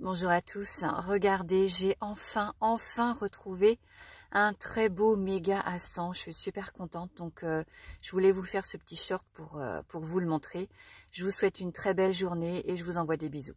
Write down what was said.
Bonjour à tous. Regardez, j'ai enfin, enfin retrouvé un très beau méga à 100. Je suis super contente. Donc, euh, je voulais vous faire ce petit short pour, euh, pour vous le montrer. Je vous souhaite une très belle journée et je vous envoie des bisous.